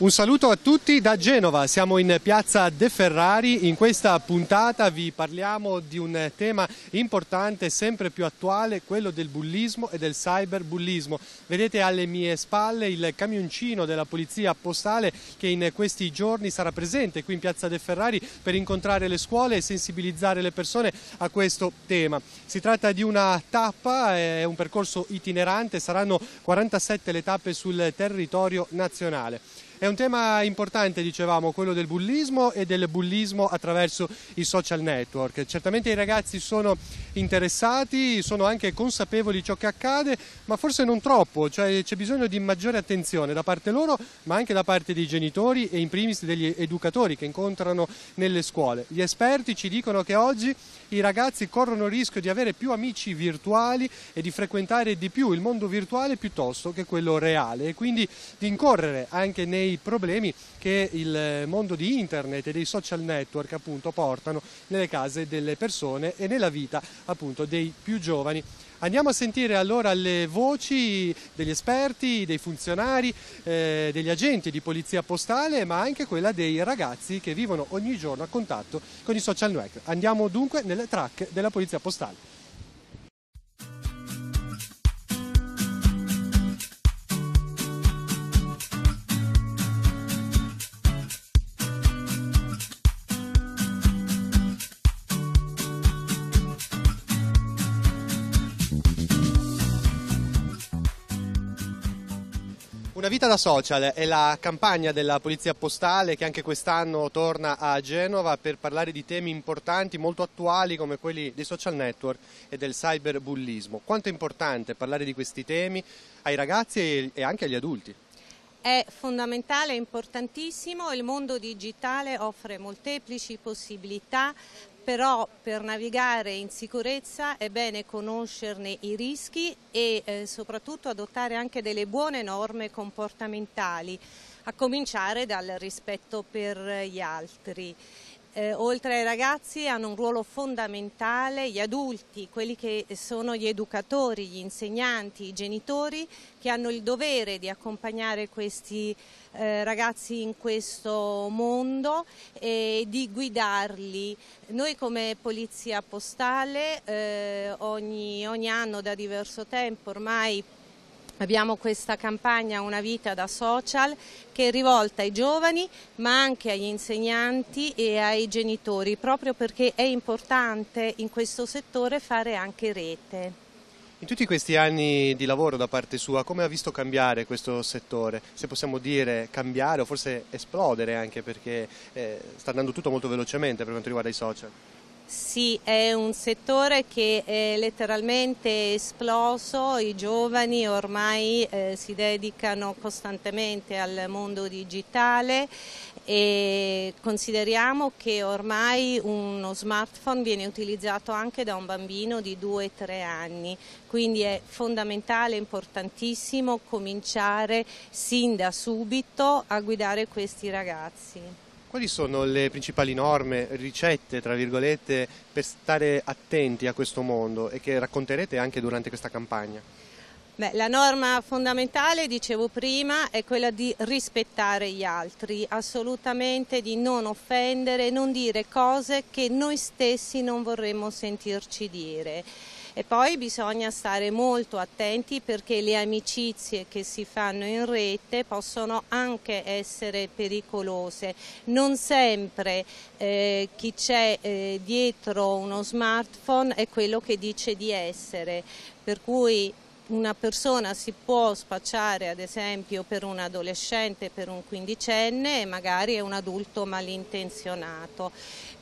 Un saluto a tutti da Genova, siamo in piazza De Ferrari, in questa puntata vi parliamo di un tema importante, sempre più attuale, quello del bullismo e del cyberbullismo. Vedete alle mie spalle il camioncino della polizia postale che in questi giorni sarà presente qui in piazza De Ferrari per incontrare le scuole e sensibilizzare le persone a questo tema. Si tratta di una tappa, è un percorso itinerante, saranno 47 le tappe sul territorio nazionale. È un tema importante, dicevamo, quello del bullismo e del bullismo attraverso i social network. Certamente i ragazzi sono interessati, sono anche consapevoli di ciò che accade, ma forse non troppo, cioè c'è bisogno di maggiore attenzione da parte loro, ma anche da parte dei genitori e in primis degli educatori che incontrano nelle scuole. Gli esperti ci dicono che oggi i ragazzi corrono il rischio di avere più amici virtuali e di frequentare di più il mondo virtuale piuttosto che quello reale e quindi di incorrere anche nei dei problemi che il eh, mondo di internet e dei social network appunto portano nelle case delle persone e nella vita appunto dei più giovani. Andiamo a sentire allora le voci degli esperti, dei funzionari, eh, degli agenti di polizia postale, ma anche quella dei ragazzi che vivono ogni giorno a contatto con i social network. Andiamo dunque nelle track della polizia postale. vita da social è la campagna della Polizia Postale che anche quest'anno torna a Genova per parlare di temi importanti, molto attuali come quelli dei social network e del cyberbullismo. Quanto è importante parlare di questi temi ai ragazzi e anche agli adulti? È fondamentale, è importantissimo, il mondo digitale offre molteplici possibilità però per navigare in sicurezza è bene conoscerne i rischi e eh, soprattutto adottare anche delle buone norme comportamentali, a cominciare dal rispetto per gli altri eh, oltre ai ragazzi hanno un ruolo fondamentale gli adulti, quelli che sono gli educatori, gli insegnanti, i genitori che hanno il dovere di accompagnare questi eh, ragazzi in questo mondo e di guidarli. Noi come Polizia Postale eh, ogni, ogni anno da diverso tempo ormai Abbiamo questa campagna Una vita da social che è rivolta ai giovani ma anche agli insegnanti e ai genitori proprio perché è importante in questo settore fare anche rete. In tutti questi anni di lavoro da parte sua, come ha visto cambiare questo settore? Se possiamo dire cambiare o forse esplodere anche perché eh, sta andando tutto molto velocemente per quanto riguarda i social. Sì, è un settore che è letteralmente esploso, i giovani ormai eh, si dedicano costantemente al mondo digitale e consideriamo che ormai uno smartphone viene utilizzato anche da un bambino di 2-3 anni, quindi è fondamentale, importantissimo cominciare sin da subito a guidare questi ragazzi. Quali sono le principali norme, ricette, tra virgolette, per stare attenti a questo mondo e che racconterete anche durante questa campagna? Beh, la norma fondamentale, dicevo prima, è quella di rispettare gli altri, assolutamente di non offendere, non dire cose che noi stessi non vorremmo sentirci dire. E poi bisogna stare molto attenti perché le amicizie che si fanno in rete possono anche essere pericolose. Non sempre eh, chi c'è eh, dietro uno smartphone è quello che dice di essere, per cui una persona si può spacciare ad esempio per un adolescente, per un quindicenne e magari è un adulto malintenzionato.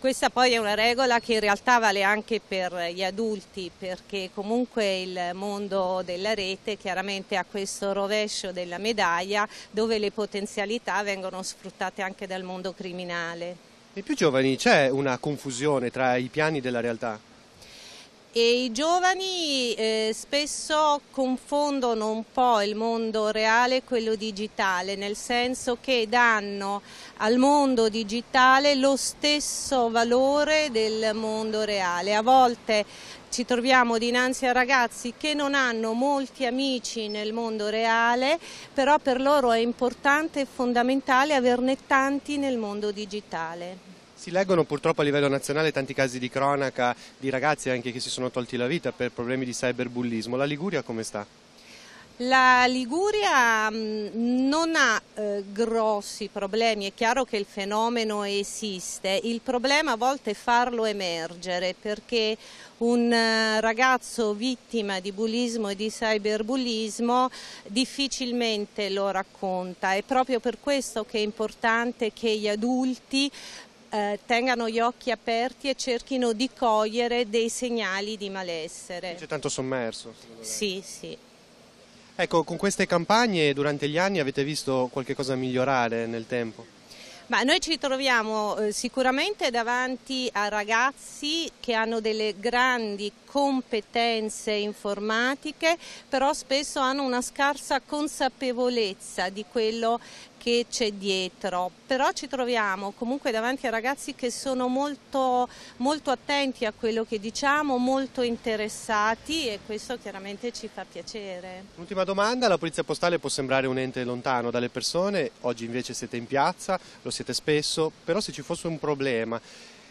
Questa poi è una regola che in realtà vale anche per gli adulti perché comunque il mondo della rete chiaramente ha questo rovescio della medaglia dove le potenzialità vengono sfruttate anche dal mondo criminale. I più giovani c'è una confusione tra i piani della realtà? e i giovani eh, spesso confondono un po' il mondo reale e quello digitale, nel senso che danno al mondo digitale lo stesso valore del mondo reale. A volte ci troviamo dinanzi a ragazzi che non hanno molti amici nel mondo reale, però per loro è importante e fondamentale averne tanti nel mondo digitale. Si leggono purtroppo a livello nazionale tanti casi di cronaca di ragazzi anche che si sono tolti la vita per problemi di cyberbullismo. La Liguria come sta? La Liguria mm, non ha eh, grossi problemi, è chiaro che il fenomeno esiste, il problema a volte è farlo emergere perché un eh, ragazzo vittima di bullismo e di cyberbullismo difficilmente lo racconta, è proprio per questo che è importante che gli adulti eh, tengano gli occhi aperti e cerchino di cogliere dei segnali di malessere. C'è tanto sommerso. Sì, sì. Ecco, con queste campagne durante gli anni avete visto qualche cosa migliorare nel tempo? Ma noi ci troviamo eh, sicuramente davanti a ragazzi che hanno delle grandi competenze informatiche, però spesso hanno una scarsa consapevolezza di quello che c'è dietro, però ci troviamo comunque davanti a ragazzi che sono molto, molto attenti a quello che diciamo, molto interessati e questo chiaramente ci fa piacere. Ultima domanda, la Polizia Postale può sembrare un ente lontano dalle persone, oggi invece siete in piazza, lo siete spesso, però se ci fosse un problema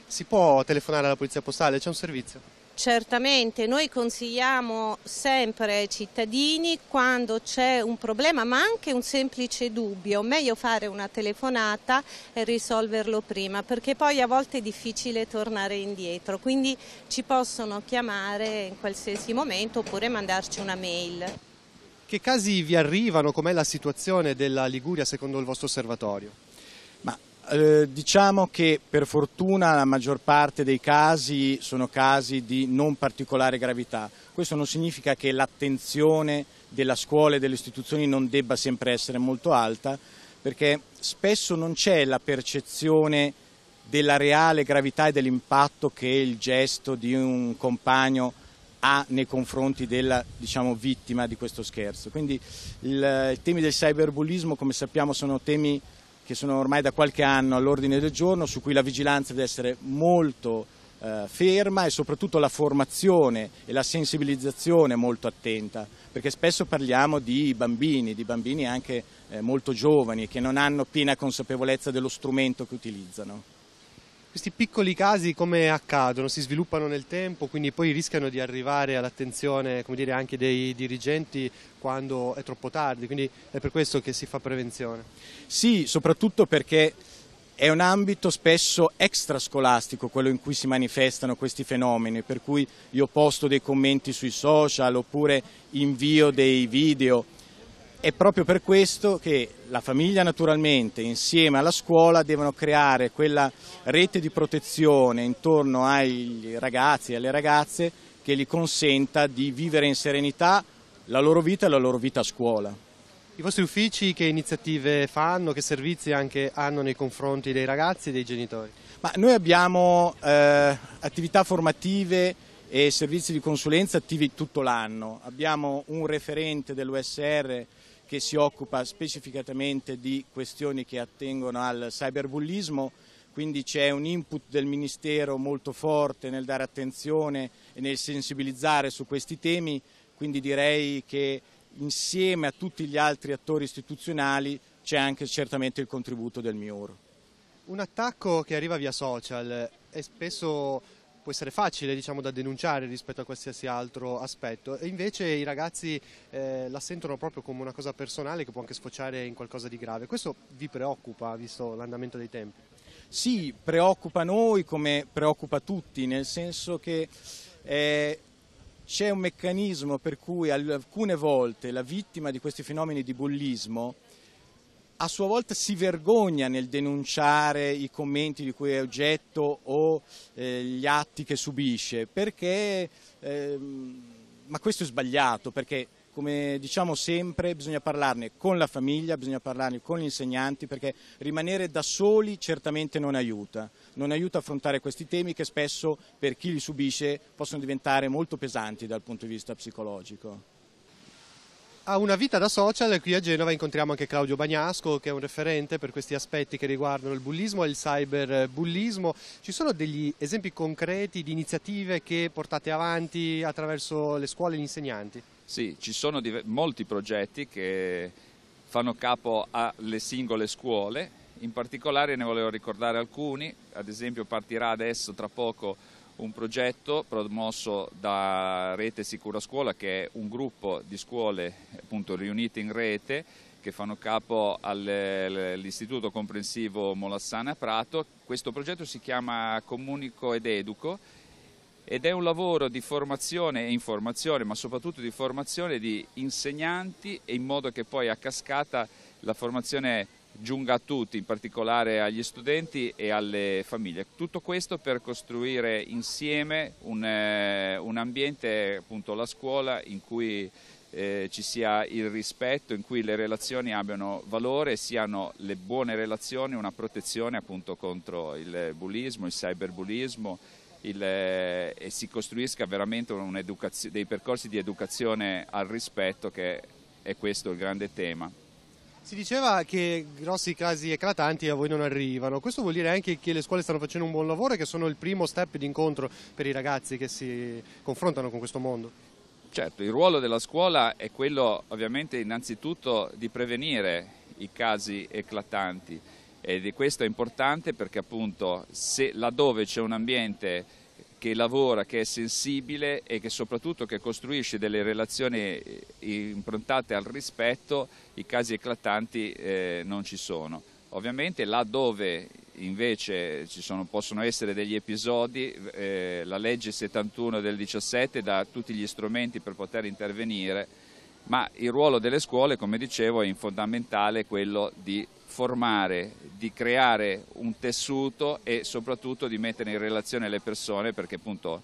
si può telefonare alla Polizia Postale, c'è un servizio? Certamente, noi consigliamo sempre ai cittadini quando c'è un problema ma anche un semplice dubbio, meglio fare una telefonata e risolverlo prima perché poi a volte è difficile tornare indietro, quindi ci possono chiamare in qualsiasi momento oppure mandarci una mail. Che casi vi arrivano? Com'è la situazione della Liguria secondo il vostro osservatorio? Ma eh, diciamo che per fortuna la maggior parte dei casi sono casi di non particolare gravità. Questo non significa che l'attenzione della scuola e delle istituzioni non debba sempre essere molto alta, perché spesso non c'è la percezione della reale gravità e dell'impatto che il gesto di un compagno ha nei confronti della diciamo, vittima di questo scherzo. Quindi i temi del cyberbullismo, come sappiamo, sono temi che sono ormai da qualche anno all'ordine del giorno, su cui la vigilanza deve essere molto eh, ferma e soprattutto la formazione e la sensibilizzazione molto attenta, perché spesso parliamo di bambini, di bambini anche eh, molto giovani che non hanno piena consapevolezza dello strumento che utilizzano questi piccoli casi come accadono? Si sviluppano nel tempo, quindi poi rischiano di arrivare all'attenzione anche dei dirigenti quando è troppo tardi, quindi è per questo che si fa prevenzione. Sì, soprattutto perché è un ambito spesso extrascolastico quello in cui si manifestano questi fenomeni, per cui io posto dei commenti sui social oppure invio dei video è proprio per questo che la famiglia naturalmente insieme alla scuola devono creare quella rete di protezione intorno ai ragazzi e alle ragazze che gli consenta di vivere in serenità la loro vita e la loro vita a scuola. I vostri uffici che iniziative fanno, che servizi anche hanno nei confronti dei ragazzi e dei genitori? Ma noi abbiamo eh, attività formative e servizi di consulenza attivi tutto l'anno. Abbiamo un referente dell'USR che si occupa specificatamente di questioni che attengono al cyberbullismo, quindi c'è un input del Ministero molto forte nel dare attenzione e nel sensibilizzare su questi temi, quindi direi che insieme a tutti gli altri attori istituzionali c'è anche certamente il contributo del MIUR. Un attacco che arriva via social è spesso può essere facile diciamo, da denunciare rispetto a qualsiasi altro aspetto e invece i ragazzi eh, la sentono proprio come una cosa personale che può anche sfociare in qualcosa di grave. Questo vi preoccupa visto l'andamento dei tempi? Sì, preoccupa noi come preoccupa tutti, nel senso che eh, c'è un meccanismo per cui alcune volte la vittima di questi fenomeni di bullismo a sua volta si vergogna nel denunciare i commenti di cui è oggetto o eh, gli atti che subisce, perché, eh, ma questo è sbagliato, perché come diciamo sempre bisogna parlarne con la famiglia, bisogna parlarne con gli insegnanti, perché rimanere da soli certamente non aiuta, non aiuta a affrontare questi temi che spesso per chi li subisce possono diventare molto pesanti dal punto di vista psicologico a una vita da social qui a Genova incontriamo anche Claudio Bagnasco che è un referente per questi aspetti che riguardano il bullismo e il cyberbullismo. Ci sono degli esempi concreti di iniziative che portate avanti attraverso le scuole e gli insegnanti? Sì, ci sono molti progetti che fanno capo alle singole scuole, in particolare ne volevo ricordare alcuni, ad esempio partirà adesso tra poco un progetto promosso da Rete Sicura Scuola che è un gruppo di scuole appunto, riunite in rete che fanno capo all'Istituto Comprensivo Molassana Prato. Questo progetto si chiama Comunico ed Educo ed è un lavoro di formazione e informazione, ma soprattutto di formazione di insegnanti e in modo che poi a cascata la formazione giunga a tutti, in particolare agli studenti e alle famiglie. Tutto questo per costruire insieme un, eh, un ambiente, appunto la scuola, in cui eh, ci sia il rispetto, in cui le relazioni abbiano valore, siano le buone relazioni, una protezione appunto contro il bullismo, il cyberbullismo il, eh, e si costruisca veramente dei percorsi di educazione al rispetto che è questo il grande tema. Si diceva che grossi casi eclatanti a voi non arrivano, questo vuol dire anche che le scuole stanno facendo un buon lavoro e che sono il primo step di incontro per i ragazzi che si confrontano con questo mondo? Certo, il ruolo della scuola è quello ovviamente innanzitutto di prevenire i casi eclatanti ed questo è importante perché appunto se laddove c'è un ambiente che lavora, che è sensibile e che soprattutto che costruisce delle relazioni eh, improntate al rispetto, i casi eclatanti eh, non ci sono. Ovviamente là dove invece sono, possono essere degli episodi, eh, la legge 71 del 17 dà tutti gli strumenti per poter intervenire, ma il ruolo delle scuole, come dicevo, è fondamentale quello di formare, di creare un tessuto e soprattutto di mettere in relazione le persone perché appunto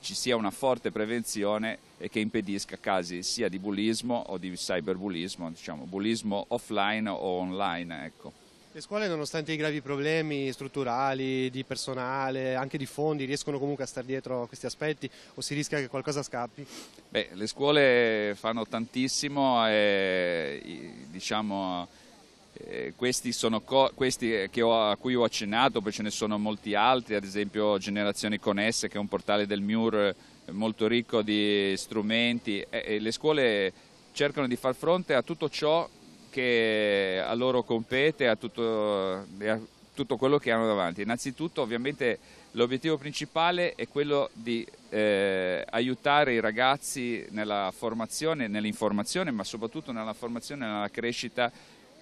ci sia una forte prevenzione e che impedisca casi sia di bullismo o di cyberbullismo, diciamo bullismo offline o online. Ecco. Le scuole nonostante i gravi problemi strutturali, di personale, anche di fondi, riescono comunque a stare dietro a questi aspetti o si rischia che qualcosa scappi? Beh, le scuole fanno tantissimo e diciamo eh, questi, co- questi eh, ho, a cui ho accennato, poi ce ne sono molti altri, ad esempio Generazioni Connesse, che è un portale del MUR eh, molto ricco di strumenti. Eh, le scuole cercano di far fronte a tutto ciò che a loro compete, a tutto, eh, a tutto quello che hanno davanti. Innanzitutto, ovviamente, l'obiettivo principale è quello di eh, aiutare i ragazzi nella formazione, nell'informazione, ma soprattutto nella formazione e nella crescita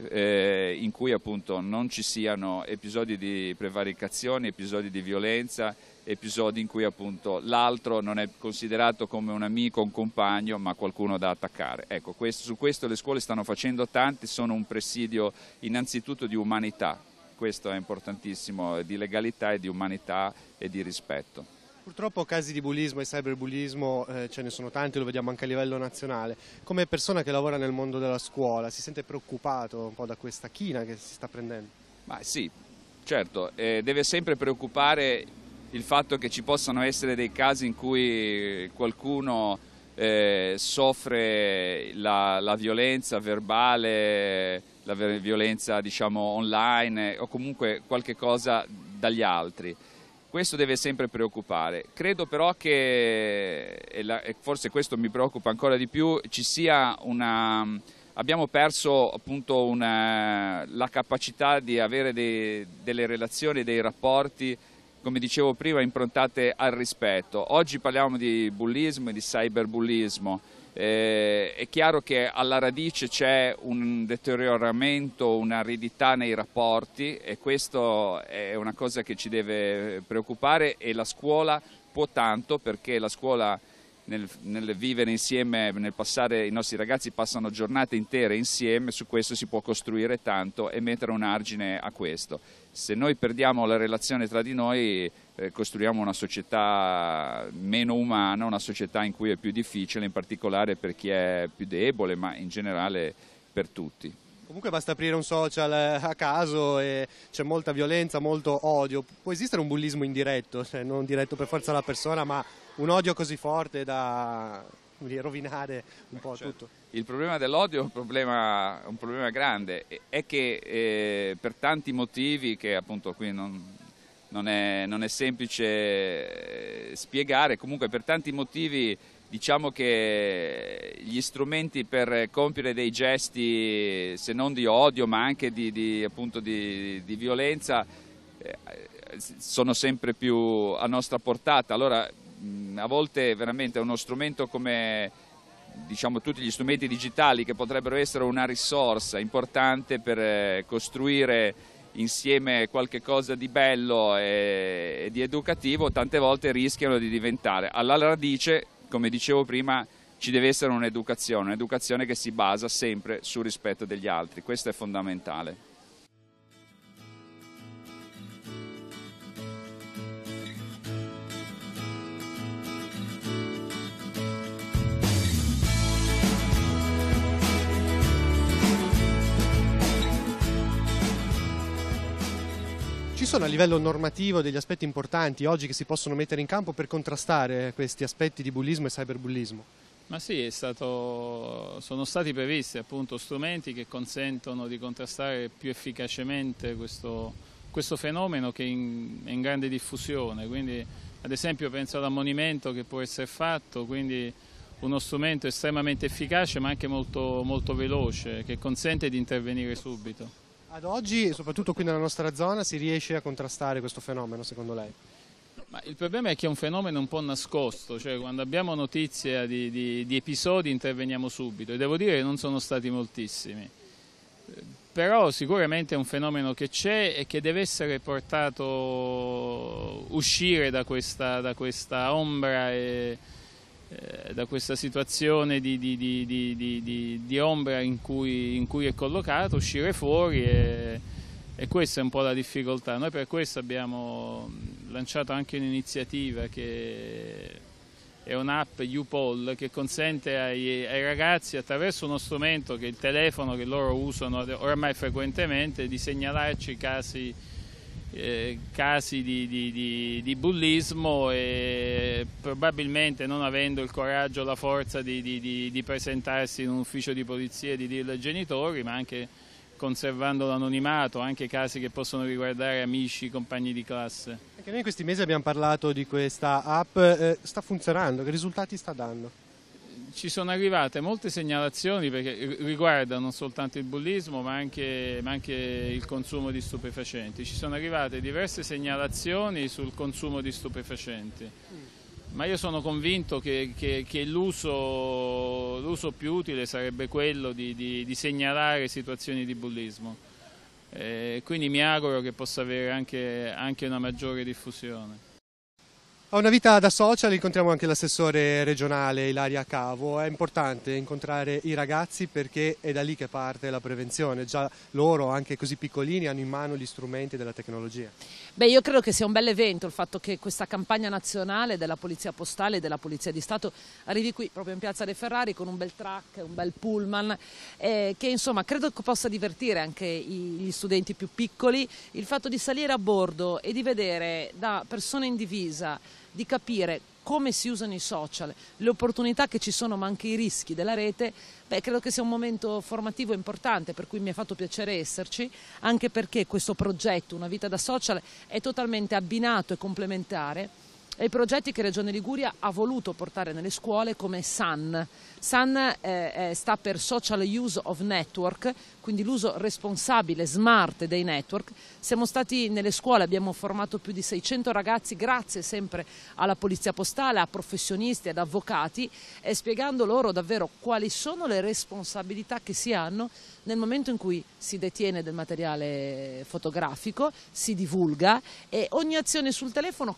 eh, in cui appunto non ci siano episodi di prevaricazione, episodi di violenza, episodi in cui appunto l'altro non è considerato come un amico, un compagno, ma qualcuno da attaccare. Ecco, questo, su questo le scuole stanno facendo tanti, sono un presidio innanzitutto di umanità, questo è importantissimo, di legalità e di umanità e di rispetto. Purtroppo casi di bullismo e cyberbullismo eh, ce ne sono tanti, lo vediamo anche a livello nazionale. Come persona che lavora nel mondo della scuola, si sente preoccupato un po' da questa china che si sta prendendo? Ma sì, certo, eh, deve sempre preoccupare il fatto che ci possano essere dei casi in cui qualcuno eh, soffre la, la, violenza verbale, la violenza diciamo, online o comunque qualche cosa dagli altri questo deve sempre preoccupare. Credo però che, e forse questo mi preoccupa ancora di più, ci sia una... Abbiamo perso appunto una, eh, la capacità di avere dei, delle relazioni, dei rapporti, come dicevo prima, improntate al rispetto. Oggi parliamo di bullismo e di cyberbullismo eh, è chiaro che alla radice c'è un deterioramento, un'aridità nei rapporti e questo è una cosa che ci deve preoccupare e la scuola può tanto perché la scuola nel, nel vivere insieme, nel passare, i nostri ragazzi passano giornate intere insieme, su questo si può costruire tanto e mettere un argine a questo. Se noi perdiamo la relazione tra di noi eh, costruiamo una società meno umana, una società in cui è più difficile, in particolare per chi è più debole, ma in generale per tutti. Comunque basta aprire un social eh, a caso e c'è molta violenza, molto odio. Può esistere un bullismo indiretto, cioè non diretto per forza alla persona, ma un odio così forte da rovinare un po' cioè, tutto. Il problema dell'odio è un problema, un problema, grande, è che eh, per tanti motivi che appunto qui non, non è, non è semplice eh, spiegare, comunque per tanti motivi diciamo che gli strumenti per compiere dei gesti, se non di odio, ma anche di, di, appunto, di, di violenza, eh, sono sempre più a nostra portata. Allora, a volte veramente uno strumento come diciamo, tutti gli strumenti digitali che potrebbero essere una risorsa importante per eh, costruire insieme qualche cosa di bello e, di educativo, tante volte rischiano di diventare alla radice, come dicevo prima, ci deve essere un'educazione, un'educazione che si basa sempre sul rispetto degli altri, questo è fondamentale. ci sono a livello normativo degli aspetti importanti oggi che si possono mettere in campo per contrastare questi aspetti di bullismo e cyberbullismo? Ma sì, stato, sono stati previsti appunto strumenti che consentono di contrastare più efficacemente questo, questo fenomeno che in, è in grande diffusione, quindi ad esempio penso all'ammonimento che può essere fatto, quindi uno strumento estremamente efficace ma anche molto, molto veloce che consente di intervenire subito. Ad oggi, soprattutto qui nella nostra zona, si riesce a contrastare questo fenomeno, secondo lei? Ma il problema è che è un fenomeno un po' nascosto, cioè quando abbiamo notizia di, di, di episodi interveniamo subito e devo dire che non sono stati moltissimi. Però sicuramente è un fenomeno che c'è e che deve essere portato uscire da questa, da questa ombra e, eh, da questa situazione di, di, di, di ombra in cui, in cui, è collocato, uscire fuori e, e, questa è un po' la difficoltà. Noi per questo abbiamo lanciato anche un'iniziativa che è un'app UPOL che consente ai, ai, ragazzi attraverso uno strumento che è il telefono che loro usano oramai frequentemente di segnalarci casi eh, casi di, di, di, di, bullismo e probabilmente non avendo il coraggio, o la forza di, presentarsi in un ufficio di polizia e di dirlo ai genitori, ma anche conservando l'anonimato, anche casi che possono riguardare amici, compagni di classe. Anche noi in questi mesi abbiamo parlato di questa app, eh, sta funzionando, che risultati sta dando? ci sono arrivate molte segnalazioni perché riguardano soltanto il bullismo ma anche, ma anche, il consumo di stupefacenti. Ci sono arrivate diverse segnalazioni sul consumo di stupefacenti. Ma io sono convinto che, che, che l'uso più utile sarebbe quello di, di, di segnalare situazioni di bullismo. Eh, quindi mi auguro che possa avere anche, anche una maggiore diffusione. Ha una vita da social, incontriamo anche l'assessore regionale Ilaria Cavo. È importante incontrare i ragazzi perché è da lì che parte la prevenzione. Già loro, anche così piccolini, hanno in mano gli strumenti della tecnologia. Beh, io credo che sia un bel evento il fatto che questa campagna nazionale della Polizia Postale e della Polizia di Stato arrivi qui proprio in Piazza dei Ferrari con un bel track, un bel pullman, eh, che insomma credo che possa divertire anche gli studenti più piccoli. Il fatto di salire a bordo e di vedere da persone in divisa di capire come si usano i social, le opportunità che ci sono ma anche i rischi della rete, beh, credo che sia un momento formativo importante per cui mi ha fatto piacere esserci, anche perché questo progetto, Una vita da social, è totalmente abbinato e complementare ai progetti che Regione Liguria ha voluto portare nelle scuole come SAN. SAN eh, eh, sta per Social Use of Network, quindi l'uso responsabile, smart dei network. Siamo stati nelle scuole, abbiamo formato più di 600 ragazzi grazie sempre alla Polizia Postale, a professionisti ed avvocati e spiegando loro davvero quali sono le responsabilità che si hanno nel momento in cui si detiene del materiale fotografico, si divulga e ogni azione sul telefono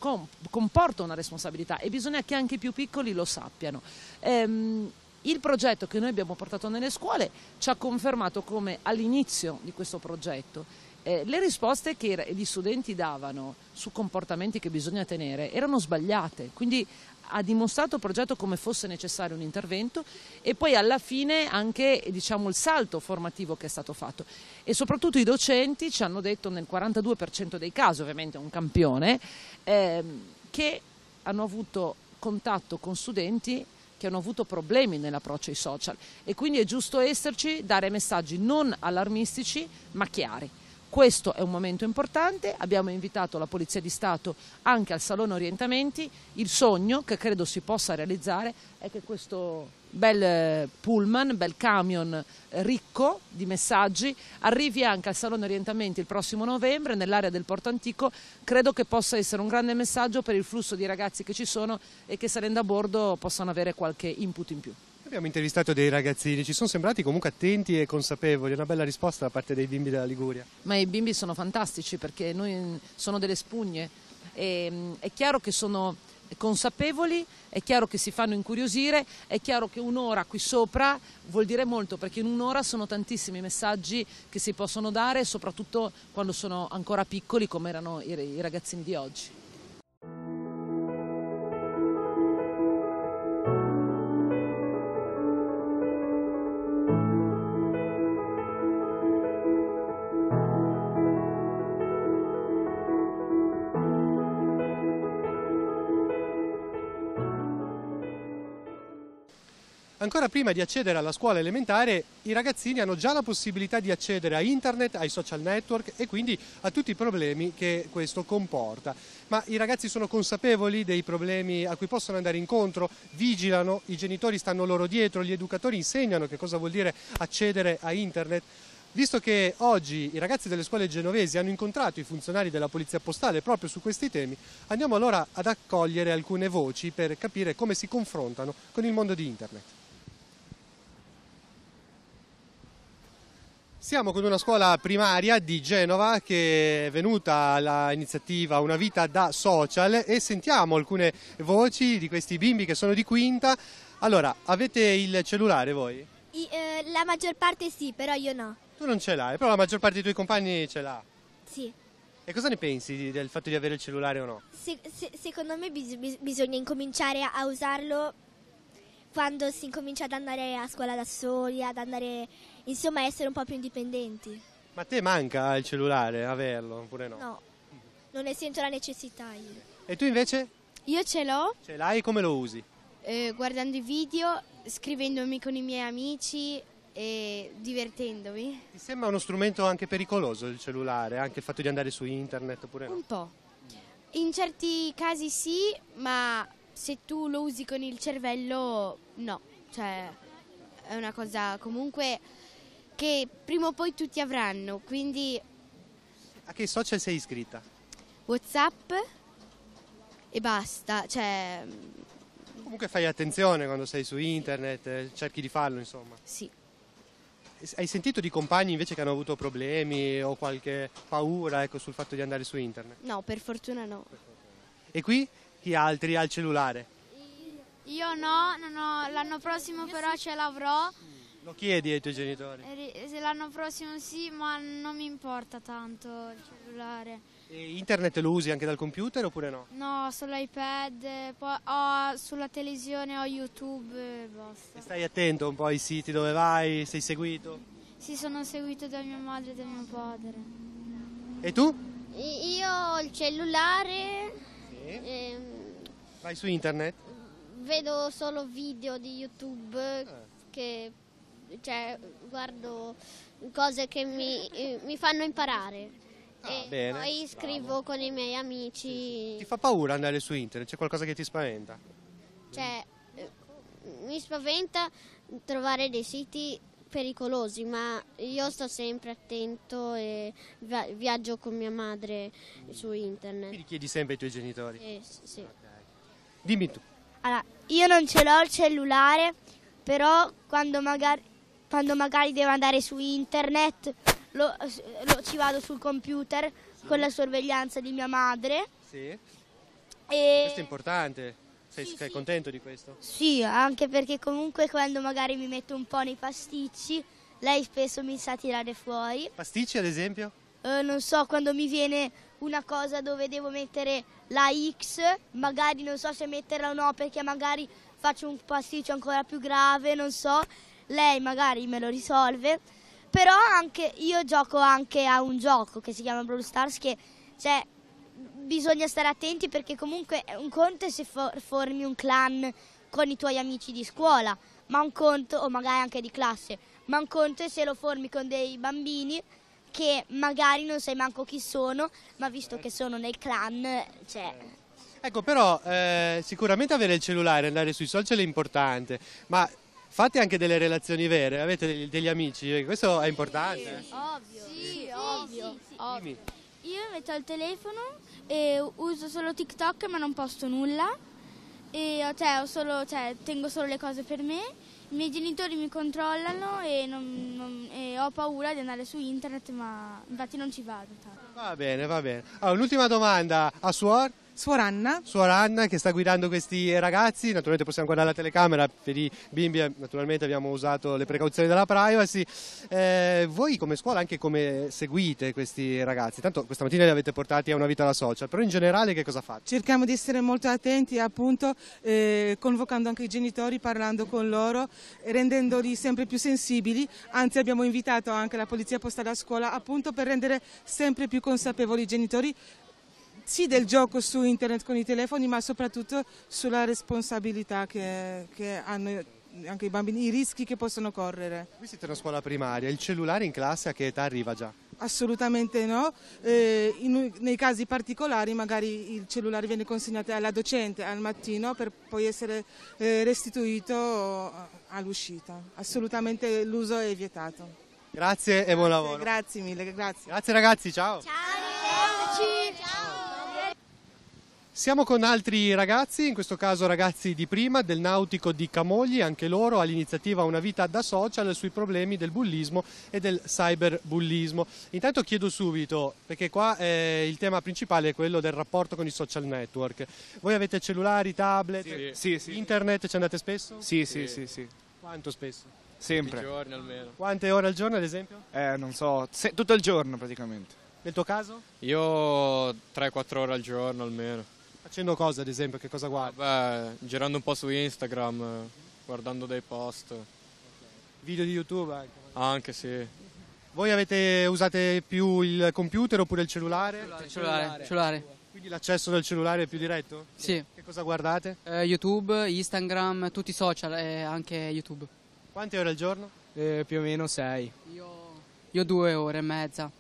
comporta una responsabilità e bisogna che anche i più piccoli lo sappiano. Ehm, il progetto che noi abbiamo portato nelle scuole ci ha confermato come all'inizio di questo progetto eh, le risposte che gli studenti davano su comportamenti che bisogna tenere erano sbagliate, quindi ha dimostrato il progetto come fosse necessario un intervento e poi alla fine anche diciamo, il salto formativo che è stato fatto e soprattutto i docenti ci hanno detto nel 42% dei casi, ovviamente è un campione, ehm, che hanno avuto contatto con studenti che hanno avuto problemi nell'approccio ai social e quindi è giusto esserci, dare messaggi non allarmistici ma chiari. Questo è un momento importante, abbiamo invitato la Polizia di Stato anche al Salone Orientamenti, il sogno che credo si possa realizzare è che questo bel eh, pullman, bel camion eh, ricco di messaggi, arrivi anche al Salone Orientamenti il prossimo novembre nell'area del Porto Antico, credo che possa essere un grande messaggio per il flusso di ragazzi che ci sono e che salendo a bordo possano avere qualche input in più. Abbiamo intervistato dei ragazzini, ci sono sembrati comunque attenti e consapevoli, una bella risposta da parte dei bimbi della Liguria. Ma i bimbi sono fantastici perché noi mm, sono delle spugne, e, ehm, è chiaro che sono consapevoli, è chiaro che si fanno incuriosire, è chiaro che un'ora qui sopra vuol dire molto perché in un'ora sono tantissimi messaggi che si possono dare, soprattutto quando sono ancora piccoli come erano i ragazzini di oggi. Ancora prima di accedere alla scuola elementare, i ragazzini hanno già la possibilità di accedere a internet, ai social network e quindi a tutti i problemi che questo comporta. Ma i ragazzi sono consapevoli dei problemi a cui possono andare incontro, vigilano, i genitori stanno loro dietro, gli educatori insegnano che cosa vuol dire accedere a internet. Visto che oggi i ragazzi delle scuole genovesi hanno incontrato i funzionari della Polizia Postale proprio su questi temi, andiamo allora ad accogliere alcune voci per capire come si confrontano con il mondo di Internet. Siamo con una scuola primaria di Genova che è venuta all'iniziativa Una vita da social e sentiamo alcune voci di questi bimbi che sono di quinta. Allora, avete il cellulare voi? I, eh, la maggior parte sì, però io no. Tu non ce l'hai, però la maggior parte dei tuoi compagni ce l'ha. Sì. E cosa ne pensi del fatto di avere il cellulare o no? Se, se, secondo me bis, bis, bisogna incominciare a usarlo quando si incomincia ad andare a scuola da soli, ad andare, insomma, a essere un po' più indipendenti. Ma a te manca il cellulare, averlo, oppure no? No, non ne sento la necessità io. E tu invece? Io ce l'ho. Ce l'hai, e come lo usi? Eh, guardando i video, scrivendomi con i miei amici e divertendomi. Ti sembra uno strumento anche pericoloso il cellulare, anche il fatto di andare su internet oppure no? Un po'. In certi casi sì, ma se tu lo usi con il cervello, no, cioè è una cosa comunque che prima o poi tutti avranno, quindi... A che social sei iscritta? Whatsapp e basta, cioè... Comunque fai attenzione quando sei su internet, eh, cerchi di farlo insomma. Sì. Hai sentito di compagni invece che hanno avuto problemi o qualche paura ecco, sul fatto di andare su internet? No, per fortuna no. Per fortuna. E qui chi altri ha il cellulare? Io no, no l'anno prossimo però ce l'avrò. Lo chiedi ai tuoi genitori? Eh, l'anno prossimo sì, ma non mi importa tanto il cellulare. E internet lo usi anche dal computer oppure no? No, sull'iPad, poi ho, sulla televisione ho YouTube e basta. E stai attento un po' ai siti dove vai, sei seguito? Sì, sono seguito da mia madre e da mio padre. E tu? Io ho il cellulare, e, ehm, Vai su internet? Vedo solo video di YouTube che cioè, guardo cose che mi, mi fanno imparare. Ah, e bene, poi scrivo bravo. con i miei amici. Ti fa paura andare su internet? C'è qualcosa che ti spaventa? Cioè, eh, mi spaventa trovare dei siti pericolosi, ma io sto sempre attento e viaggio con mia madre su internet. Quindi chiedi sempre ai tuoi genitori? Eh, sì. Okay. Dimmi tu. Allora, io non ce l'ho il cellulare, però quando magari, quando magari devo andare su internet lo, lo, ci vado sul computer sì. con la sorveglianza di mia madre. Sì. E... Questo è importante. Sei, sì, sì. contento di questo? Sì, anche perché comunque quando magari mi metto un po' nei pasticci, lei spesso mi sa tirare fuori. Pasticci ad esempio? Eh, non so, quando mi viene una cosa dove devo mettere la X, magari non so se metterla o no perché magari faccio un pasticcio ancora più grave, non so, lei magari me lo risolve, però anche, io gioco anche a un gioco che si chiama Brawl Stars che c'è cioè, bisogna stare attenti perché comunque un conto è se for formi un clan con i tuoi amici di scuola, ma un conto, o magari anche di classe, ma un conto è se lo formi con dei bambini che magari non sai manco chi sono, ma visto che sono nel clan, cioè... Ecco, però eh, sicuramente avere il cellulare e andare sui social è importante, ma fate anche delle relazioni vere, avete degli, degli amici, questo è importante. Sì, ovvio. Sì, ovvio. Sì, sì, ovvio. Io invece ho il telefono e uso solo TikTok ma non posto nulla. E, cioè, solo, cioè, tengo solo le cose per me. I miei genitori mi controllano e, non, non, e, ho paura di andare su internet, ma infatti non ci vado. Va bene, va bene. Allora, un'ultima domanda a Suor. Suor Anna. Suor Anna che sta guidando questi ragazzi, naturalmente possiamo guardare la telecamera, per i bimbi eh, naturalmente abbiamo usato le precauzioni della privacy. Eh, voi come scuola anche come seguite questi ragazzi? Tanto questa mattina li avete portati a una vita alla social, però in generale che cosa fate? Cerchiamo di essere molto attenti appunto eh, convocando anche i genitori, parlando con loro, rendendoli sempre più sensibili, anzi abbiamo invitato anche la polizia postale a scuola appunto per rendere sempre più consapevoli i genitori sì del gioco su internet con i telefoni, ma soprattutto sulla responsabilità che, che hanno anche i bambini, i rischi che possono correre. Qui siete una scuola primaria, il cellulare in classe a che età arriva già? Assolutamente no, eh, in, nei casi particolari magari il cellulare viene consegnato alla docente al mattino per poi essere eh, restituito all'uscita, assolutamente l'uso è vietato. Grazie e buon lavoro. Grazie mille, grazie. Grazie ragazzi, ciao. Ciao, ciao. Siamo con altri ragazzi, in questo caso ragazzi di prima, del nautico di Camogli, anche loro all'iniziativa Una vita da social sui problemi del bullismo e del cyberbullismo. Intanto chiedo subito, perché qua eh, il tema principale è quello del rapporto con i social network. Voi avete cellulari, tablet, sì, eh, sì, internet, ci andate spesso? Sì, sì, sì. sì. Quanto spesso? Sempre. giorni almeno. Quante ore al giorno ad esempio? Eh, non so, tutto il giorno praticamente. Nel tuo caso? Io 3-4 ore al giorno almeno. Facendo cosa ad esempio? Che cosa guardi? Ah, beh, girando un po' su Instagram, guardando dei post. Video di YouTube anche? Ecco. Anche sì. Voi avete, usate più il computer oppure il cellulare? Il cellulare, cellulare. Quindi l'accesso del cellulare è più diretto? Sì. Che cosa guardate? Eh, YouTube, Instagram, tutti i social e anche YouTube. Quante ore al giorno? Eh, più o meno 6. Io io due ore e mezza.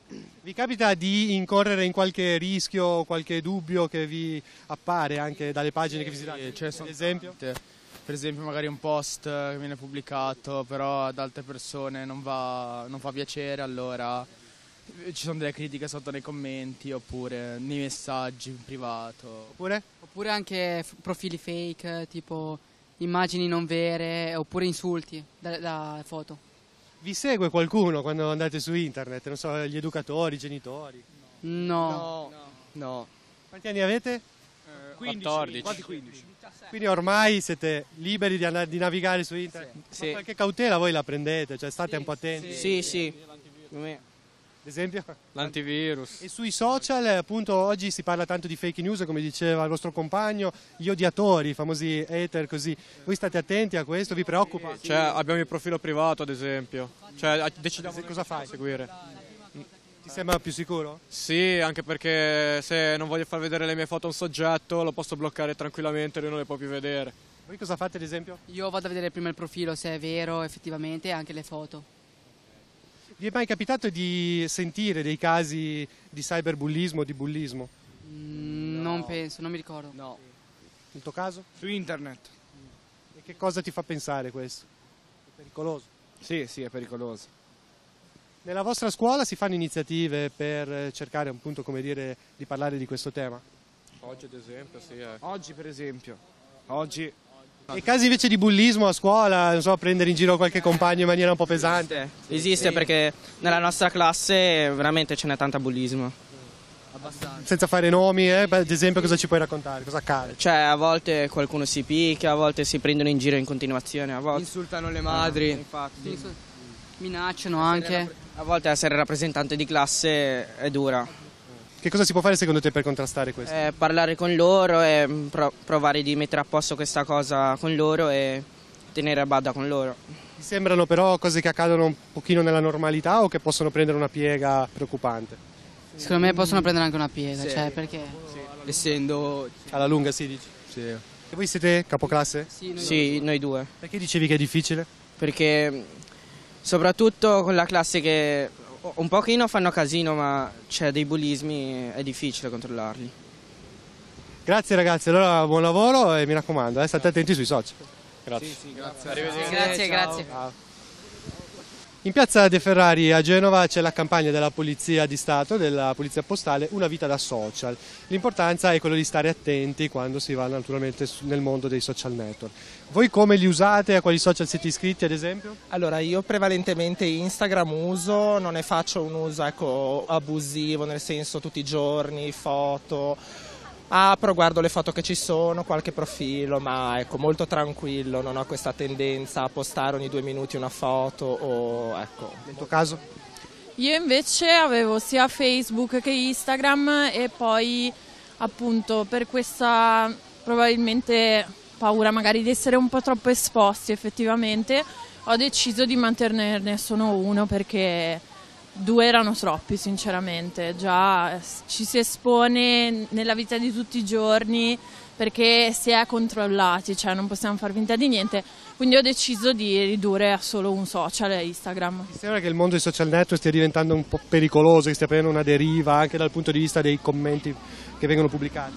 Vi capita di incorrere in qualche rischio, qualche dubbio che vi appare anche dalle pagine che visitate? Eh, C'è cioè, esempio? Tante. Per esempio magari un post che viene pubblicato, però ad altre persone non, va, non fa piacere, allora eh, ci sono delle critiche sotto nei commenti oppure nei messaggi in privato. Oppure? Oppure anche profili fake, tipo immagini non vere oppure insulti da, da foto. Vi segue qualcuno quando andate su internet? Non so, gli educatori, i genitori? No. No. no. Quanti anni avete? 15, 14. Quanti 15? Quindi ormai siete liberi di, andare, di navigare su internet? Sì. Ma qualche cautela voi la prendete? Cioè state sì, un po' attenti? Sì, sì. sì. Esempio? L'antivirus. E sui social, eh, appunto, oggi si parla tanto di fake news, come diceva il vostro compagno, gli odiatori, i famosi hater, così. Voi state attenti a questo? Vi preoccupa? Cioè, abbiamo il profilo privato, ad esempio. Cioè, decidiamo cosa fai? Seguire. Ti sembra più sicuro? Sì, anche perché se non voglio far vedere le mie foto a un soggetto, lo posso bloccare tranquillamente, lui non le può più vedere. Voi cosa fate, ad esempio? Io vado a vedere prima il profilo, se è vero effettivamente, e anche le foto. Vi è mai capitato di sentire dei casi di cyberbullismo, o di bullismo? no. Mm, non penso, non mi ricordo. No. Nel tuo caso? Su internet. E che cosa ti fa pensare questo? È pericoloso. Sì, sì, è pericoloso. Nella vostra scuola si fanno iniziative per cercare appunto, come dire, di parlare di questo tema? Oggi ad esempio, sì. Ecco. Oggi per esempio. Oggi e casi invece di bullismo a scuola, non so, prendere in giro qualche compagno in maniera un po' pesante? Esiste, esiste sì. perché nella nostra classe veramente ce n'è tanta bullismo. Abbastanza. Senza fare nomi, eh? ad esempio cosa ci puoi raccontare? Cosa accade? Cioè a volte qualcuno si picchia, a volte si prendono in giro in continuazione, a volte... Insultano le madri. Ah, infatti. Sì. Minacciano anche. A volte essere rappresentante di classe è dura. Che cosa si può fare secondo te per contrastare questo? Eh, parlare con loro e mm, pro provare di mettere a posto questa cosa con loro e tenere a bada con loro. Mi sembrano però cose che accadono un pochino nella normalità o che possono prendere una piega preoccupante? Secondo me possono prendere anche una piega, sì. cioè perché... Sì. Essendo... Alla lunga 16. Sì. E voi siete capoclasse? Sì, noi, sì noi due. Perché dicevi che è difficile? Perché mm, soprattutto con la classe che un pochino fanno casino, ma c'è dei bullismi, è difficile controllarli. Grazie ragazzi, allora buon lavoro e mi raccomando, eh, state attenti sui social. Grazie. Sì, sì, grazie. grazie. grazie. grazie in piazza De Ferrari a Genova c'è la campagna della Polizia di Stato, della Polizia Postale, Una vita da social. L'importanza è quello di stare attenti quando si va naturalmente nel mondo dei social network. Voi come li usate? A quali social siete iscritti ad esempio? Allora io prevalentemente Instagram uso, non ne faccio un uso ecco, abusivo, nel senso tutti i giorni, foto apro, guardo le foto che ci sono, qualche profilo, ma ecco, molto tranquillo, non ho questa tendenza a postare ogni due minuti una foto o ecco. Nel tuo caso? Io invece avevo sia Facebook che Instagram e poi appunto per questa probabilmente paura magari di essere un po' troppo esposti effettivamente ho deciso di mantenerne solo uno perché Due erano troppi, sinceramente, già eh, ci si espone nella vita di tutti i giorni perché si è controllati, cioè non possiamo far finta di niente, quindi ho deciso di ridurre a solo un social, Instagram. Mi sembra che il mondo dei social network stia diventando un po' pericoloso, che stia prendendo una deriva anche dal punto di vista dei commenti che vengono pubblicati.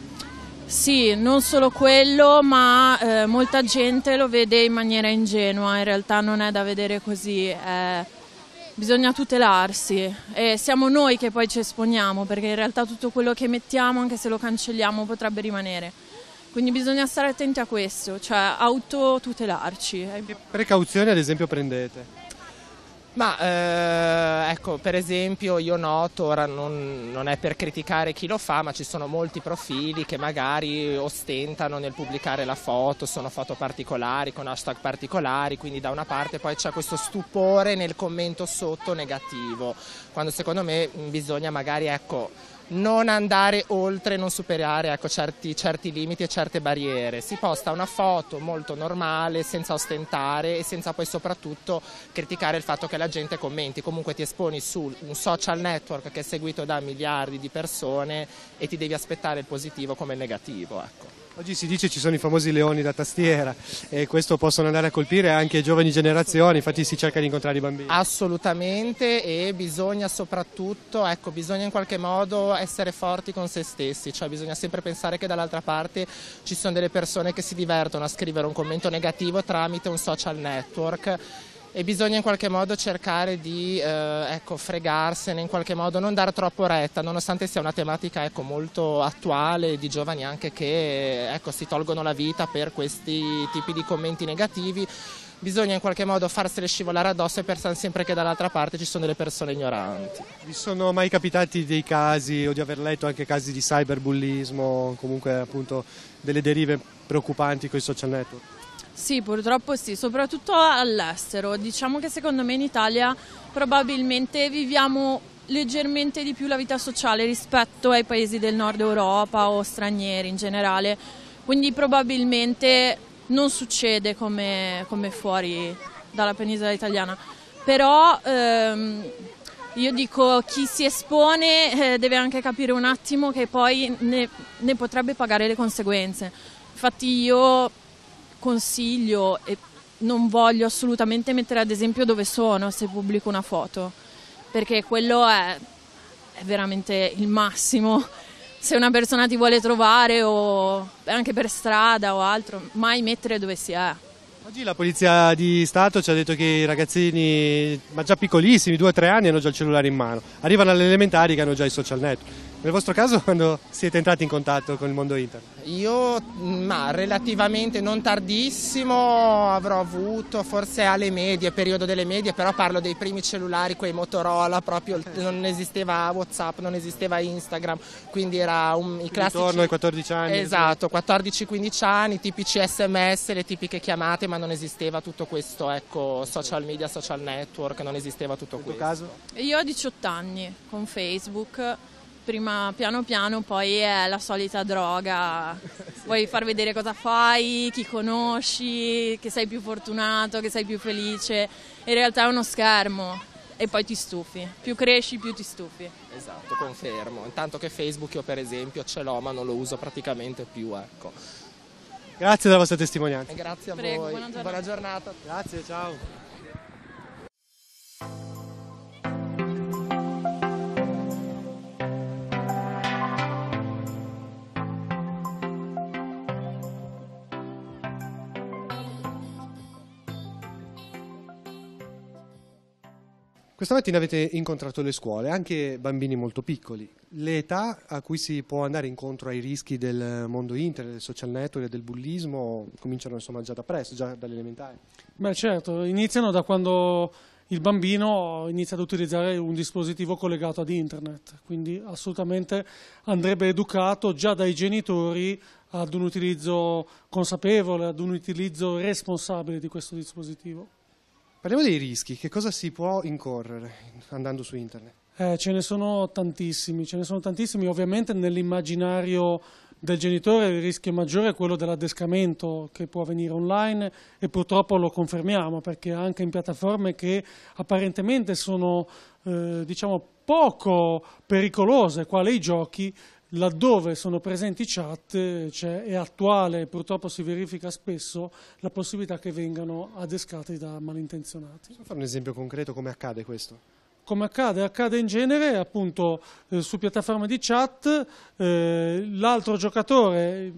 Sì, non solo quello, ma eh, molta gente lo vede in maniera ingenua, in realtà non è da vedere così. Eh bisogna tutelarsi e siamo noi che poi ci esponiamo perché in realtà tutto quello che mettiamo, anche se lo cancelliamo, potrebbe rimanere. Quindi bisogna stare attenti a questo, cioè autotutelarci. Che precauzioni ad esempio prendete? Ma eh, ecco, per esempio io noto, ora non, non, è per criticare chi lo fa, ma ci sono molti profili che magari ostentano nel pubblicare la foto, sono foto particolari, con hashtag particolari, quindi da una parte poi c'è questo stupore nel commento sotto negativo, quando secondo me mm, bisogna magari ecco non andare oltre, non superare ecco, certi, certi, limiti e certe barriere. Si posta una foto molto normale, senza ostentare e senza poi soprattutto criticare il fatto che la gente commenti. Comunque ti esponi su un social network che è seguito da miliardi di persone e ti devi aspettare il positivo come il negativo. Ecco. Oggi si dice ci sono i famosi leoni da tastiera e questo possono andare a colpire anche giovani generazioni, infatti si cerca di incontrare i bambini. Assolutamente e bisogna soprattutto, ecco, bisogna in qualche modo essere forti con se stessi, cioè bisogna sempre pensare che dall'altra parte ci sono delle persone che si divertono a scrivere un commento negativo tramite un social network e bisogna in qualche modo cercare di eh, ecco, fregarsene in qualche modo, non dare troppo retta, nonostante sia una tematica ecco, molto attuale di giovani anche che ecco, si tolgono la vita per questi tipi di commenti negativi. Bisogna in qualche modo farsele scivolare addosso e pensare sempre che dall'altra parte ci sono delle persone ignoranti. Vi sono mai capitati dei casi o di aver letto anche casi di cyberbullismo, comunque appunto delle derive preoccupanti con i social network? Sì, purtroppo sì, soprattutto all'estero. Diciamo che secondo me in Italia probabilmente viviamo leggermente di più la vita sociale rispetto ai paesi del nord Europa o stranieri in generale, quindi probabilmente non succede come, come fuori dalla penisola italiana. Però ehm, io dico chi si espone eh, deve anche capire un attimo che poi ne, ne potrebbe pagare le conseguenze. Infatti io consiglio e non voglio assolutamente mettere ad esempio dove sono se pubblico una foto, perché quello è, è veramente il massimo. Se una persona ti vuole trovare o anche per strada o altro, mai mettere dove si è. Oggi la Polizia di Stato ci ha detto che i ragazzini, ma già piccolissimi, 2-3 anni, hanno già il cellulare in mano. Arrivano alle elementari che hanno già i social network nel vostro caso quando siete entrati in contatto con il mondo internet? Io mm, ma relativamente non tardissimo avrò avuto forse alle medie, periodo delle medie, però parlo dei primi cellulari, quei Motorola, proprio eh. non esisteva Whatsapp, non esisteva Instagram, quindi era un, i classici... Intorno ai 14 anni. Esatto, 14-15 anni, tipici sms, le tipiche chiamate, ma non esisteva tutto questo, ecco, social media, social network, non esisteva tutto questo. Caso? Io ho 18 anni con Facebook prima piano piano, poi è la solita droga. Vuoi far vedere cosa fai, chi conosci, che sei più fortunato, che sei più felice. In realtà è uno schermo e poi ti stufi. Più cresci, più ti stufi. Esatto, confermo. Intanto che Facebook io per esempio ce l'ho ma non lo uso praticamente più, ecco. Grazie della vostra testimonianza. E grazie a Prego, voi. Buona giornata. buona giornata. Grazie, ciao. Questa mattina avete incontrato le scuole, anche bambini molto piccoli. L'età a cui si può andare incontro ai rischi del mondo internet, del social network e del bullismo cominciano insomma già da presto, già dall'elementare? Beh certo, iniziano da quando il bambino inizia ad utilizzare un dispositivo collegato ad internet, quindi assolutamente andrebbe educato già dai genitori ad un utilizzo consapevole, ad un utilizzo responsabile di questo dispositivo. Parliamo dei rischi, che cosa si può incorrere andando su internet? Eh, ce ne sono tantissimi, ce ne sono tantissimi, ovviamente nell'immaginario del genitore il rischio maggiore è quello dell'adescamento che può avvenire online e purtroppo lo confermiamo perché anche in piattaforme che apparentemente sono eh, diciamo poco pericolose, quale i giochi, laddove sono presenti chat cioè è attuale, purtroppo si verifica spesso, la possibilità che vengano adescati da malintenzionati. Posso fare un esempio concreto come accade questo? Come accade? Accade in genere appunto eh, su piattaforme di chat, eh, l'altro giocatore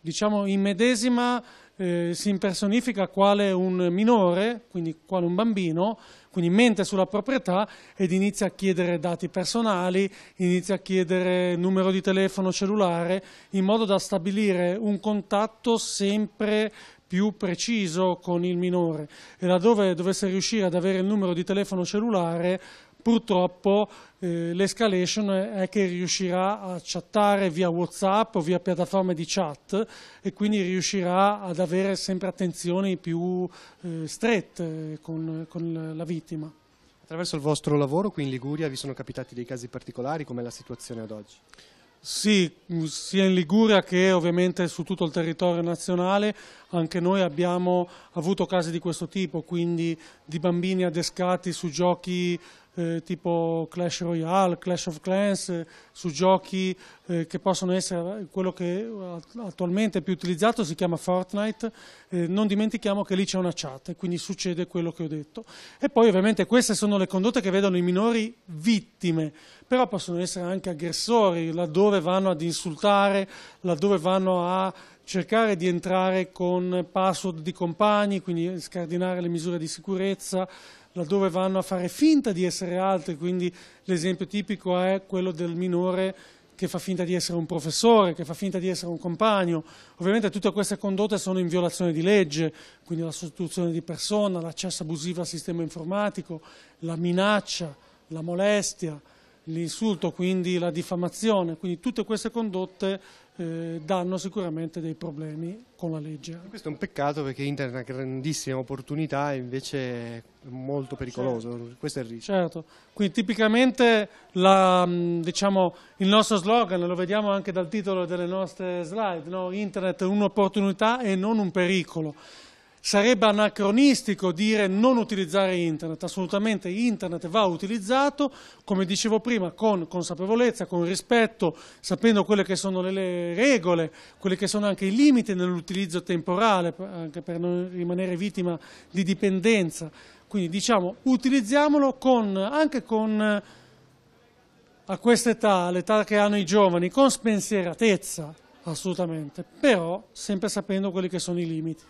diciamo in medesima eh, si impersonifica quale un minore, quindi quale un bambino, quindi mente sulla proprietà ed inizia a chiedere dati personali, inizia a chiedere numero di telefono cellulare, in modo da stabilire un contatto sempre più preciso con il minore e laddove dovesse riuscire ad avere il numero di telefono cellulare purtroppo eh, l'escalation è che riuscirà a chattare via Whatsapp o via piattaforme di chat e quindi riuscirà ad avere sempre attenzioni più eh, strette con, con la vittima. Attraverso il vostro lavoro qui in Liguria vi sono capitati dei casi particolari, com'è la situazione ad oggi? Sì, mm, sia in Liguria che ovviamente su tutto il territorio nazionale anche noi abbiamo avuto casi di questo tipo, quindi di bambini adescati su giochi eh, tipo Clash Royale, Clash of Clans, eh, su giochi eh, che possono essere eh, quello che attualmente è più utilizzato, si chiama Fortnite, eh, non dimentichiamo che lì c'è una chat e quindi succede quello che ho detto. E poi ovviamente queste sono le condotte che vedono i minori vittime, però possono essere anche aggressori, laddove vanno ad insultare, laddove vanno a cercare di entrare con password di compagni, quindi scardinare le misure di sicurezza, laddove vanno a fare finta di essere altri, quindi l'esempio tipico è quello del minore che fa finta di essere un professore, che fa finta di essere un compagno. Ovviamente tutte queste condotte sono in violazione di legge, quindi la sostituzione di persona, l'accesso abusivo al sistema informatico, la minaccia, la molestia, l'insulto, quindi la diffamazione. Quindi tutte queste condotte eh, danno sicuramente dei problemi con la legge. Questo è un peccato perché internet è una grandissima opportunità e invece è molto pericoloso, certo. questo è il rischio. Certo, quindi tipicamente la, mm, diciamo, il nostro slogan, lo vediamo anche dal titolo delle nostre slide, no? internet è un'opportunità e non un pericolo. Sarebbe anacronistico dire non utilizzare internet, assolutamente internet va utilizzato, come dicevo prima, con consapevolezza, con rispetto, sapendo quelle che sono le regole, quelli che sono anche i limiti nell'utilizzo temporale, anche per non rimanere vittima di dipendenza. Quindi diciamo utilizziamolo con, anche con a questa età, l'età che hanno i giovani, con spensieratezza, assolutamente, però sempre sapendo quelli che sono i limiti.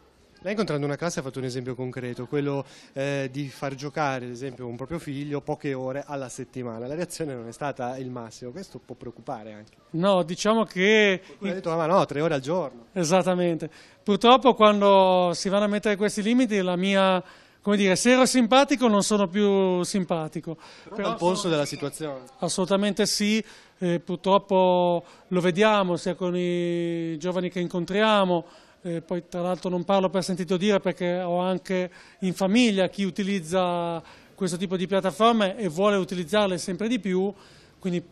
Lei incontrando una classe ha fatto un esempio concreto, quello eh, di far giocare ad esempio un proprio figlio poche ore alla settimana. La reazione non è stata il massimo, questo può preoccupare anche. No, diciamo che... Qualcuno ha detto ah, ma no, tre ore al giorno. Esattamente. Purtroppo quando si vanno a mettere questi limiti la mia come dire, se ero simpatico non sono più simpatico. Però, Però al polso della situazione. Assolutamente sì, eh, purtroppo lo vediamo sia con i giovani che incontriamo, eh, poi tra l'altro non parlo per sentito dire perché ho anche in famiglia chi utilizza questo tipo di piattaforme e vuole utilizzarle sempre di più, quindi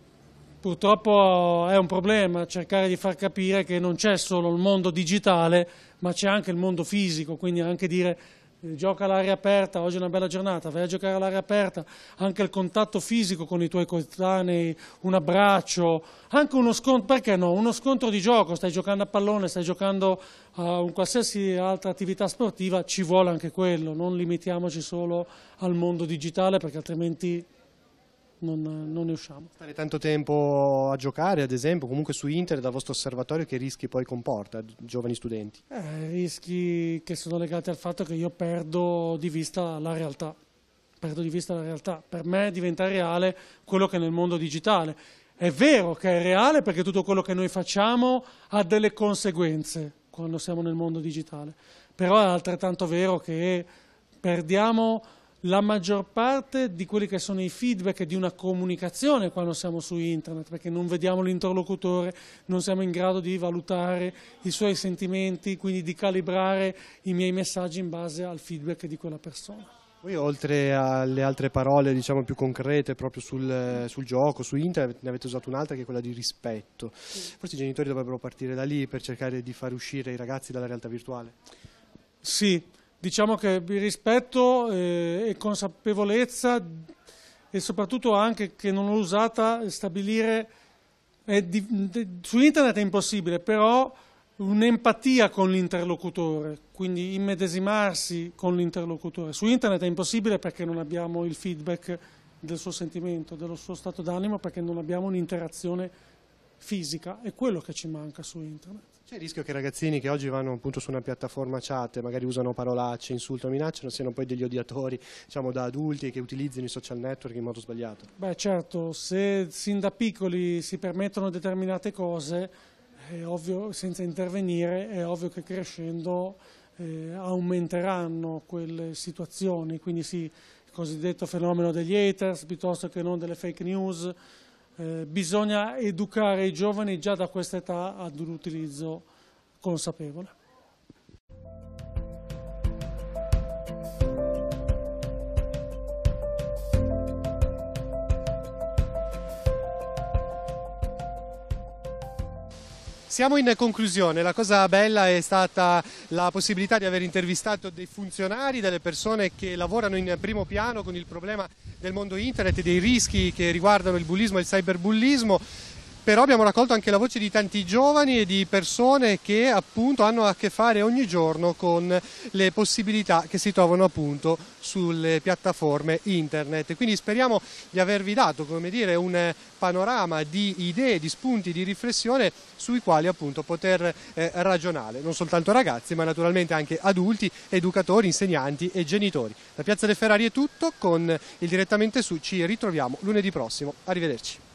purtroppo è un problema cercare di far capire che non c'è solo il mondo digitale ma c'è anche il mondo fisico, quindi anche dire gioca all'aria aperta, oggi è una bella giornata, vai a giocare all'aria aperta, anche il contatto fisico con i tuoi coetanei, un abbraccio, anche uno scontro, perché no, uno scontro di gioco, stai giocando a pallone, stai giocando a un qualsiasi altra attività sportiva, ci vuole anche quello, non limitiamoci solo al mondo digitale perché altrimenti non, non, ne usciamo. Stare tanto tempo a giocare, ad esempio, comunque su internet dal vostro osservatorio, che rischi poi comporta, giovani studenti? Eh, rischi che sono legati al fatto che io perdo di vista la realtà. Perdo di vista la realtà. Per me diventa reale quello che nel mondo digitale. È vero che è reale perché tutto quello che noi facciamo ha delle conseguenze quando siamo nel mondo digitale, però è altrettanto vero che perdiamo la maggior parte di quelli che sono i feedback di una comunicazione quando siamo su internet, perché non vediamo l'interlocutore, non siamo in grado di valutare i suoi sentimenti, quindi di calibrare i miei messaggi in base al feedback di quella persona. Poi oltre alle altre parole diciamo, più concrete proprio sul, sul, gioco, su internet, ne avete usato un'altra che è quella di rispetto. Forse i genitori dovrebbero partire da lì per cercare di far uscire i ragazzi dalla realtà virtuale. Sì, diciamo che rispetto eh, e consapevolezza e soprattutto anche che non l'ho usata stabilire di, su internet è impossibile, però un'empatia con l'interlocutore, quindi immedesimarsi con l'interlocutore. Su internet è impossibile perché non abbiamo il feedback del suo sentimento, dello suo stato d'animo, perché non abbiamo un'interazione fisica, è quello che ci manca su internet. C'è il rischio che i ragazzini che oggi vanno appunto su una piattaforma chat, magari usano parolacce, insultano, minacciano, siano poi degli odiatori diciamo, da adulti che utilizzino i social network in modo sbagliato? Beh certo, se sin da piccoli si permettono determinate cose, ovvio, senza intervenire, è ovvio che crescendo eh, aumenteranno quelle situazioni, quindi sì, il cosiddetto fenomeno degli haters piuttosto che non delle fake news, eh, bisogna educare i giovani già da questa età ad un utilizzo consapevole. Siamo in conclusione, la cosa bella è stata la possibilità di aver intervistato dei funzionari, delle persone che lavorano in primo piano con il problema del mondo internet e dei rischi che riguardano il bullismo e il cyberbullismo però abbiamo raccolto anche la voce di tanti giovani e di persone che appunto hanno a che fare ogni giorno con le possibilità che si trovano appunto sulle piattaforme internet. Quindi speriamo di avervi dato come dire, un panorama di idee, di spunti, di riflessione sui quali appunto poter eh, ragionare, non soltanto ragazzi ma naturalmente anche adulti, educatori, insegnanti e genitori. Da Piazza dei Ferrari è tutto, con il direttamente su ci ritroviamo lunedì prossimo. Arrivederci.